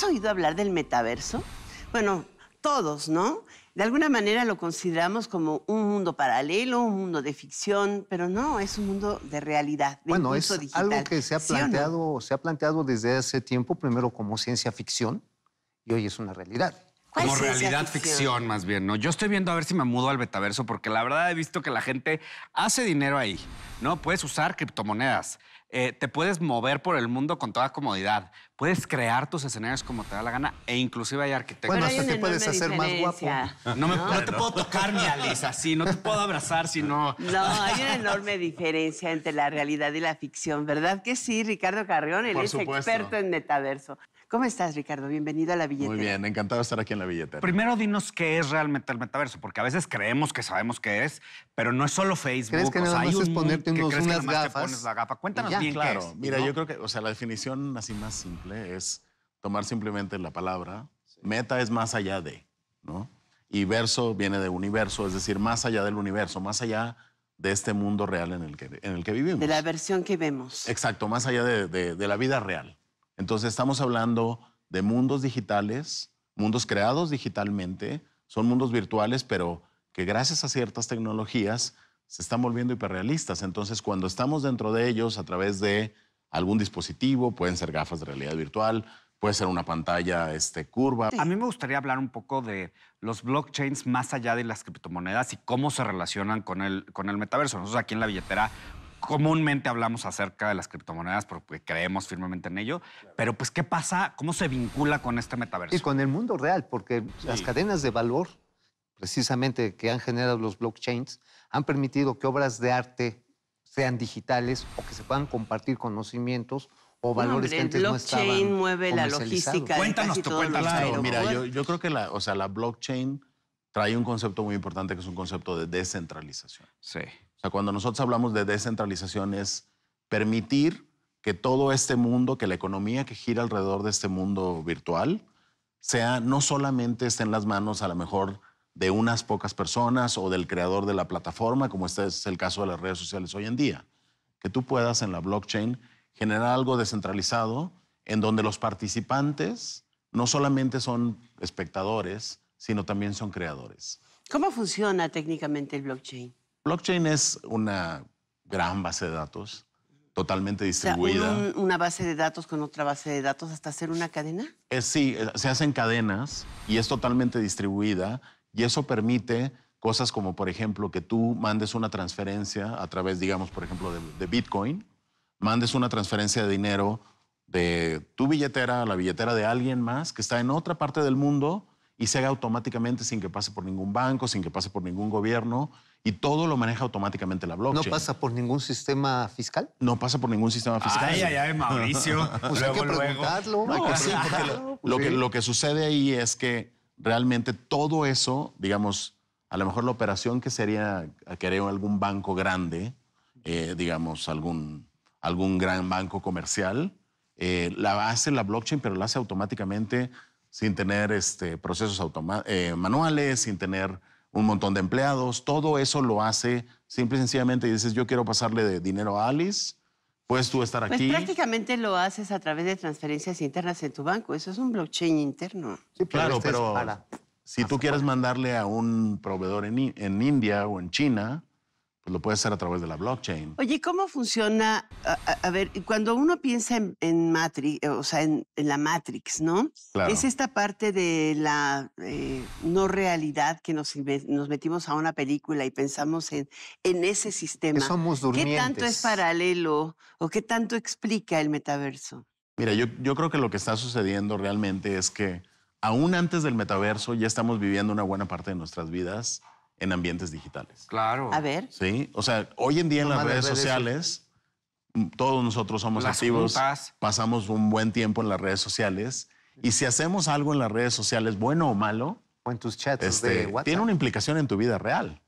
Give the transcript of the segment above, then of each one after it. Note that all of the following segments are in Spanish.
¿Has oído hablar del metaverso? Bueno, todos, ¿no? De alguna manera lo consideramos como un mundo paralelo, un mundo de ficción, pero no, es un mundo de realidad. bueno, es algo que se ha, planteado, se ha planteado desde hace tiempo, primero como ciencia ficción, y hoy es una realidad. Como realidad ficción? más bien, ¿no? Yo estoy viendo a ver si me mudo al metaverso porque la verdad he visto que la gente hace dinero ahí, ¿no? Puedes usar criptomonedas, eh, te puedes mover por el mundo con toda comodidad, puedes crear tus escenarios como te da la gana e inclusive hay arquitectos. Bueno, hasta te puedes hacer más guapo. No, me, te puedo tocar, mi Alisa, sí, no te puedo abrazar si no... No, hay una enorme diferencia entre la realidad y la ficción, ¿verdad que sí, Ricardo Carrión? Él es experto en metaverso. ¿Cómo estás, Ricardo? Bienvenido a la billetera. Muy bien, encantado de estar aquí en la billetera. Primero dinos qué es realmente el metaverso, porque a veces creemos que sabemos qué es, pero no es solo Facebook. ¿Crees que no sea, ponerte unos, unas gafas? la gafa? Cuéntanos bien claro. Qué es, Mira, yo creo que, o sea, la definición así más simple es tomar simplemente la palabra. Meta es más allá de, ¿no? Y verso viene de universo, es decir, más allá del universo, más allá de este mundo real en el que, en el que vivimos. De la versión que vemos. Exacto, más allá de, de la vida real. Entonces estamos hablando de mundos digitales, mundos creados digitalmente, son mundos virtuales, pero que gracias a ciertas tecnologías se están volviendo hiperrealistas. Entonces, cuando estamos dentro de ellos a través de algún dispositivo, pueden ser gafas de realidad virtual, puede ser una pantalla este, curva. A mí me gustaría hablar un poco de los blockchains más allá de las criptomonedas y cómo se relacionan con el, con el metaverso. Nosotros aquí en la billetera comúnmente hablamos acerca de las criptomonedas porque creemos firmemente en ello, pero pues ¿qué pasa? ¿Cómo se vincula con este metaverso? Y con el mundo real, porque las cadenas de valor, precisamente que han generado los blockchains, han permitido que obras de arte sean digitales o que se puedan compartir conocimientos o valores que antes no estaban. El blockchain mueve la logística. Cuéntanos cuéntanos. mira, yo, creo que la, o sea, la blockchain trae un concepto muy importante que es un concepto de descentralización. Sí. O sea, cuando nosotros hablamos de descentralización es permitir que todo este mundo, que la economía que gira alrededor de este mundo virtual, sea no solamente esté en las manos a lo mejor de unas pocas personas o del creador de la plataforma, como este es el caso de las redes sociales hoy en día, que tú puedas en la blockchain generar algo descentralizado en donde los participantes no solamente son espectadores, sino también son creadores. ¿Cómo funciona técnicamente el blockchain? Blockchain es una gran base de datos, totalmente distribuida. una base de datos con otra base de datos hasta hacer una cadena. Eh, sí, se hacen cadenas y es totalmente distribuida y eso permite cosas como, por ejemplo, que tú mandes una transferencia a través, digamos, por ejemplo, de, de Bitcoin, mandes una transferencia de dinero de tu billetera a la billetera de alguien más que está en otra parte del mundo y se haga automáticamente sin que pase por ningún banco, sin que pase por ningún gobierno y todo lo maneja automáticamente la blockchain. ¿No pasa por ningún sistema fiscal? No pasa por ningún sistema fiscal. Ay, ay, ay, Mauricio. pues hay que preguntarlo. Pues lo, que, lo que sucede ahí es que realmente todo eso, digamos, a lo mejor la operación que sería, querer algún banco grande, eh, digamos, algún, algún gran banco comercial, eh, la hace la blockchain, pero la hace automáticamente sin tener este, procesos eh, manuales, sin tener un montón de empleados. Todo eso lo hace simple y sencillamente y dices, yo quiero pasarle de dinero a Alice, puedes tú estar pues, aquí. Pues prácticamente lo haces a través de transferencias internas en tu banco. Eso es un blockchain interno. claro, este pero, si tú quieres mandarle a un proveedor en India o en China, lo puede hacer a través de la blockchain. Oye, ¿cómo funciona? A, ver, cuando uno piensa en, Matrix, eh, o sea, en, la Matrix, ¿no? Claro. Es esta parte de la eh, no realidad que nos, metimos a una película y pensamos en, en ese sistema. somos durmientes. ¿Qué tanto es paralelo o qué tanto explica el metaverso? Mira, yo, yo creo que lo que está sucediendo realmente es que aún antes del metaverso ya estamos viviendo una buena parte de nuestras vidas en ambientes digitales. Claro. A ver. Sí, o sea, hoy en día en las redes, sociales, todos nosotros somos activos, pasamos un buen tiempo en las redes sociales y si hacemos algo en las redes sociales, bueno o malo, o en tus chats de este, WhatsApp. tiene una implicación en tu vida real.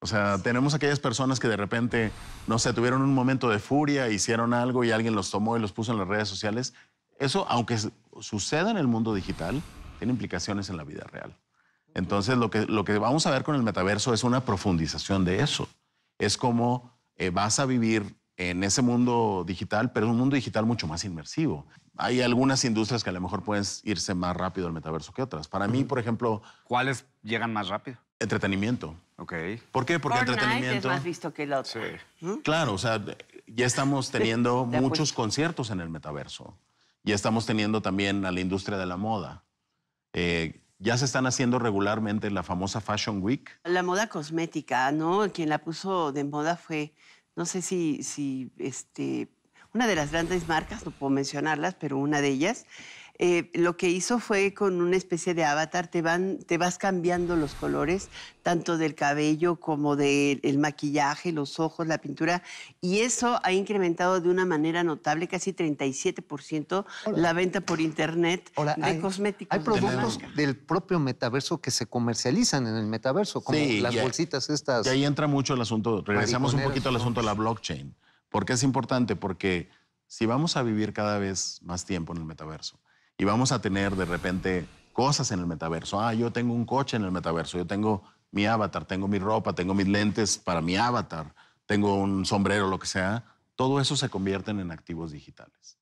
O sea, tenemos aquellas personas que de repente, no sé, tuvieron un momento de furia, hicieron algo y alguien los tomó y los puso en las redes sociales. Eso, aunque suceda en el mundo digital, tiene implicaciones en la vida real. Entonces, lo que, lo que vamos a ver con el metaverso es una profundización de eso. Es como eh, vas a vivir en ese mundo digital, pero es un mundo digital mucho más inmersivo. Hay algunas industrias que a lo mejor pueden irse más rápido al metaverso que otras. Para mí, por ejemplo... ¿Cuáles llegan más rápido? Entretenimiento. Ok. ¿Por qué? Porque Fortnite entretenimiento... es más visto que el otro. Claro, o sea, ya estamos teniendo muchos conciertos en el metaverso. Ya estamos teniendo también a la industria de la moda. Eh, ya se están haciendo regularmente la famosa Fashion Week. La moda cosmética, ¿no? Quien la puso de moda fue, no sé si, este, una de las grandes marcas, no puedo mencionarlas, pero una de ellas. Eh, lo que hizo fue con una especie de avatar, te, vas cambiando los colores, tanto del cabello como del maquillaje, los ojos, la pintura, y eso ha incrementado de una manera notable, casi 37%, la venta por internet de cosméticos. Hay productos del propio metaverso que se comercializan en el metaverso, como las bolsitas estas. Y ahí entra mucho el asunto, regresamos un poquito al asunto de la blockchain. porque es importante? Porque si vamos a vivir cada vez más tiempo en el metaverso, y vamos a tener de repente cosas en el metaverso. Ah, yo tengo un coche en el metaverso, yo tengo mi avatar, tengo mi ropa, tengo mis lentes para mi avatar, tengo un sombrero, lo que sea. Todo eso se convierte en activos digitales.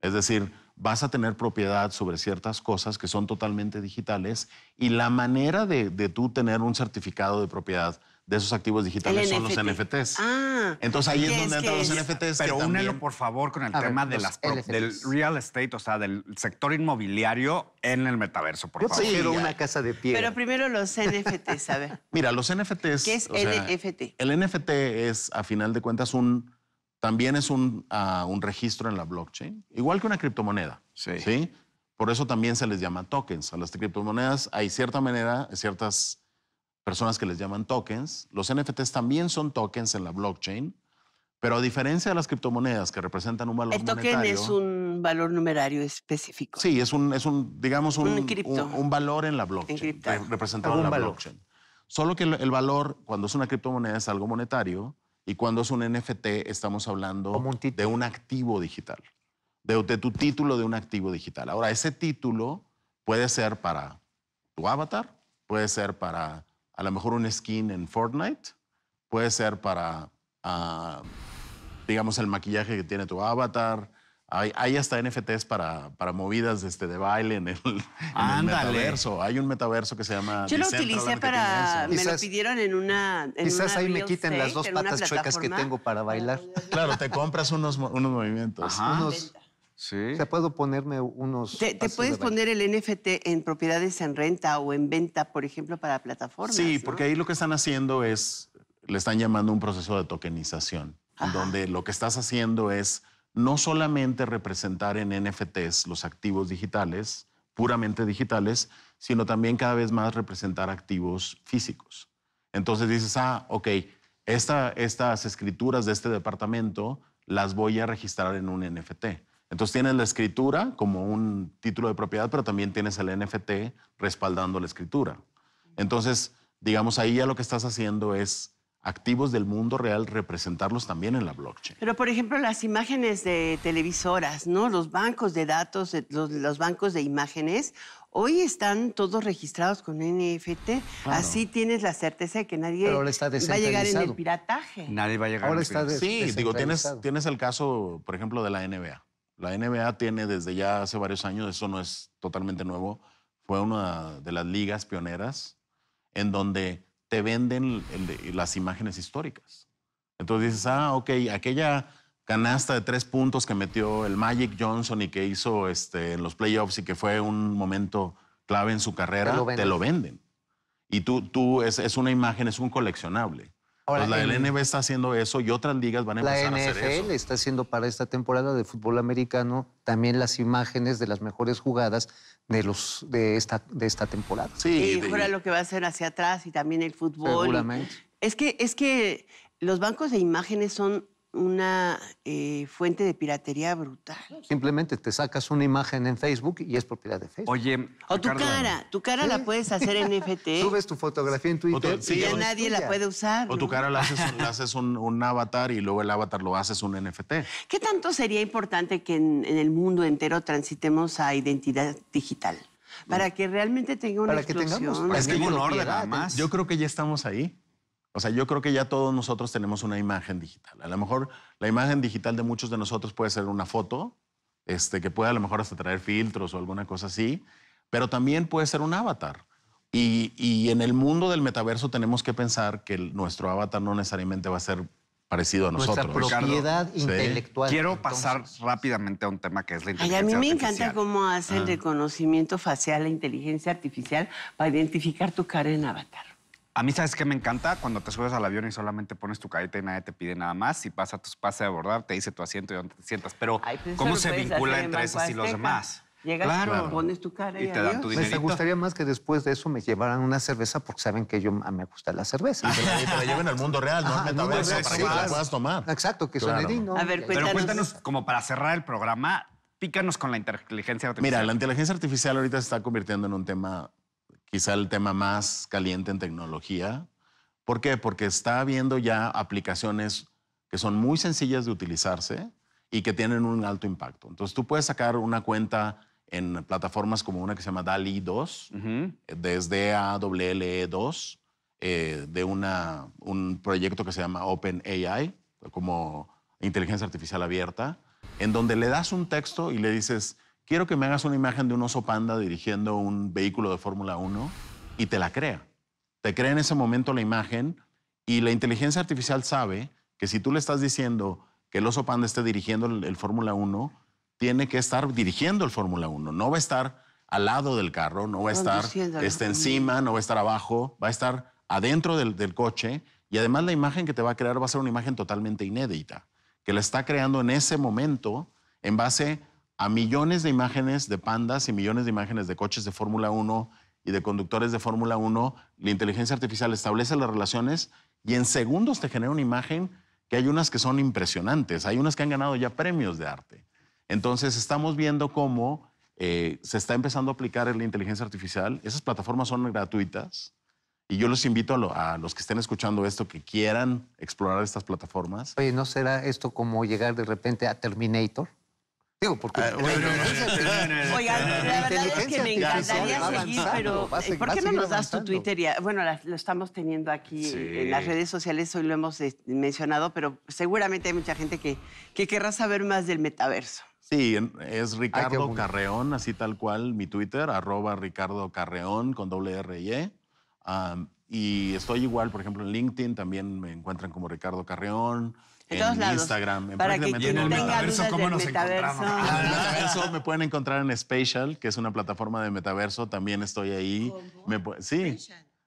Es decir, vas a tener propiedad sobre ciertas cosas que son totalmente digitales y la manera de, de tú tener un certificado de propiedad de esos activos digitales son los NFTs. Ah, Entonces ahí es donde entran los NFTs. Pero únelo, por favor, con el tema de las del real estate, o sea, del sector inmobiliario en el metaverso, por Yo favor. quiero una casa de piedra. Pero primero los NFTs, a ver. Mira, los NFTs... ¿Qué es NFT? El NFT es, a final de cuentas, un también es ah, un, registro en la blockchain, igual que una criptomoneda. Sí. Por eso también se les llama tokens. A las criptomonedas hay cierta manera, ciertas personas que les llaman tokens. Los NFTs también son tokens en la blockchain, pero a diferencia de las criptomonedas que representan un valor monetario. El token es un valor numerario específico. Sí, es un, es un digamos, un, valor en la blockchain, representado en la blockchain. Solo que el valor, cuando es una criptomoneda, es algo monetario y cuando es un NFT, estamos hablando de un activo digital, de, tu título de un activo digital. Ahora, ese título puede ser para tu avatar, puede ser para a lo mejor un skin en Fortnite, puede ser para, ah, digamos, el maquillaje que tiene tu avatar, hay, hasta NFTs para, para movidas este, de baile en el, metaverso. Hay un metaverso que se llama. Yo lo utilicé para. Me lo pidieron en una. quizás ahí me quiten las dos patas chuecas que tengo para bailar. Claro, te compras unos, movimientos. Ajá. Ah, unos, Sí. te puedo ponerme unos. Te, puedes poner el NFT en propiedades en renta o en venta, por ejemplo, para plataformas. Sí, porque ahí lo que están haciendo es. Le están llamando un proceso de tokenización, donde lo que estás haciendo es no solamente representar en NFTs los activos digitales, puramente digitales, sino también cada vez más representar activos físicos. Entonces dices, ah, ok, estas escrituras de este departamento las voy a registrar en un NFT. Entonces tienes la escritura como un título de propiedad, pero también tienes el NFT respaldando la escritura. Entonces, digamos, ahí ya lo que estás haciendo es activos del mundo real, representarlos también en la blockchain. Pero, por ejemplo, las imágenes de televisoras, ¿no? Los bancos de datos, eh, los, bancos de imágenes, hoy están todos registrados con NFT. Así tienes la certeza de que nadie va a llegar en el pirataje. Nadie va a llegar en Sí, digo, tienes, tienes el caso, por ejemplo, de la NBA. La NBA tiene desde ya hace varios años, eso no es totalmente nuevo, fue una de las ligas pioneras en donde te venden las imágenes históricas. Entonces dices, ah, ok, aquella canasta de tres puntos que metió el Magic Johnson y que hizo este, en los playoffs y que fue un momento clave en su carrera, te lo venden. Y tú, tú es, es, una imagen, es un coleccionable. Ahora, la LNB está haciendo eso y otras ligas van a empezar a hacer eso. La NFL está haciendo para esta temporada de fútbol americano también las imágenes de las mejores jugadas de, los, de, esta, de esta temporada. Sí, y fuera lo que va a hacer hacia atrás y también el fútbol. Seguramente. Es que, es que los bancos de imágenes son una eh, fuente de piratería brutal. Simplemente te sacas una imagen en Facebook y es propiedad de Facebook. Oye, o tu cara, tu cara la puedes hacer en NFT. Subes tu fotografía en Twitter. y ya nadie la puede usar. O tu cara la haces, un, avatar y luego el avatar lo haces un NFT. ¿Qué tanto sería importante que en, el mundo entero transitemos a identidad digital? Para que realmente tenga una para Que tengamos, es que un orden, Yo creo que ya estamos ahí. O sea, yo creo que ya todos nosotros tenemos una imagen digital. A lo mejor la imagen digital de muchos de nosotros puede ser una foto, este, que puede a lo mejor hasta traer filtros o alguna cosa así, pero también puede ser un avatar. Y, y en el mundo del metaverso tenemos que pensar que nuestro avatar no necesariamente va a ser parecido a nosotros. Nuestra propiedad intelectual. Quiero pasar rápidamente a un tema que es la inteligencia artificial. a mí me encanta cómo hace el ah. reconocimiento facial la inteligencia artificial para identificar tu cara en avatar. A mí, ¿sabes qué me encanta? Cuando te subes al avión y solamente pones tu carita y nadie te pide nada más. Si pasa tus pases de abordar, te dice tu asiento y dónde te sientas. Pero, pues ¿cómo se vincula entre esas y los demás? Llegas claro. pones tu cara y, te tu dinero. Me gustaría más que después de eso me llevaran una cerveza porque saben que yo ah, me gusta la cerveza. Y te la, lleven al mundo real, no para que la puedas tomar. Exacto, que son son ¿no? A ver, Pero cuéntanos, como para cerrar el programa, pícanos con la inteligencia artificial. Mira, la inteligencia artificial ahorita se está convirtiendo en un tema quizá el tema más caliente en tecnología. ¿Por qué? Porque está habiendo ya aplicaciones que son muy sencillas de utilizarse y que tienen un alto impacto. Entonces tú puedes sacar una cuenta en plataformas como una que se llama DALI 2, desde AWLE 2, eh, de un proyecto que se llama Open AI, como inteligencia artificial abierta, en donde le das un texto y le dices, quiero que me hagas una imagen de un oso panda dirigiendo un vehículo de Fórmula 1 y te la crea. Te crea en ese momento la imagen y la inteligencia artificial sabe que si tú le estás diciendo que el oso panda esté dirigiendo el, Fórmula 1, tiene que estar dirigiendo el Fórmula 1, no va a estar al lado del carro, no va a estar está encima, no va a estar abajo, va a estar adentro del coche y además la imagen que te va a crear va a ser una imagen totalmente inédita, que la está creando en ese momento en base a millones de imágenes de pandas y millones de imágenes de coches de Fórmula 1 y de conductores de Fórmula 1, la inteligencia artificial establece las relaciones y en segundos te genera una imagen que hay unas que son impresionantes, hay unas que han ganado ya premios de arte. Entonces estamos viendo cómo eh, se está empezando a aplicar la inteligencia artificial. Esas plataformas son gratuitas y yo los invito a, a, los que estén escuchando esto que quieran explorar estas plataformas. Oye, ¿no será esto como llegar de repente a Terminator? Digo, porque... Ah, la verdad es que me encantaría seguir, pero ¿por qué no nos das tu Twitter? bueno, lo estamos teniendo aquí en las redes sociales, hoy lo hemos eh, mencionado, pero seguramente hay mucha gente que, querrá saber más del metaverso. Sí, es Ricardo Carreón, así tal cual, mi Twitter, arroba Ricardo Carreón con doble R y E. y estoy igual, por ejemplo, en LinkedIn también me encuentran como Ricardo Carreón en Instagram, en para que metaverso, nos metaverso? encontramos? Ah, en metaverso me pueden encontrar en Spatial, que es una plataforma de metaverso. También estoy ahí. Me, sí,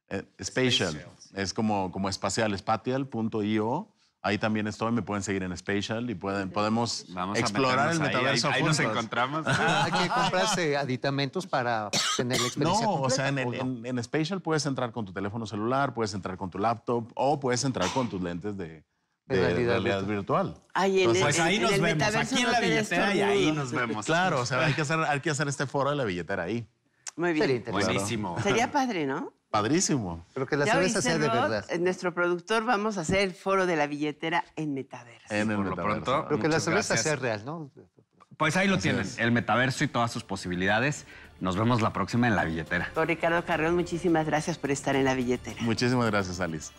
eh, Spatial. Es como, como espacial, spatial.io. Ahí también estoy, me pueden seguir en Spatial y pueden, podemos explorar el metaverso. Ahí, nos encontramos. Ah, Hay que comprarse eh, aditamentos para tener la experiencia. No, o sea, en, en Spatial puedes entrar con tu teléfono celular, puedes entrar con tu laptop o puedes entrar con tus lentes de, de realidad, realidad virtual. pues ahí nos vemos, aquí en la billetera y ahí nos vemos. Claro, o sea, hay que hacer, hay que hacer este foro de la billetera ahí. Muy bien. Sería Sería padre, ¿no? Padrísimo. Pero que la cerveza sea de verdad. Eh, nuestro productor vamos a hacer el foro de la billetera en metaverso. En el Lo pronto, Pero que la cerveza gracias. sea real, ¿no? Pues ahí lo tienes, tienen, el metaverso y todas sus posibilidades. Nos vemos la próxima en la billetera. Ricardo Carreón, muchísimas gracias por estar en la billetera. Muchísimas gracias, Alice.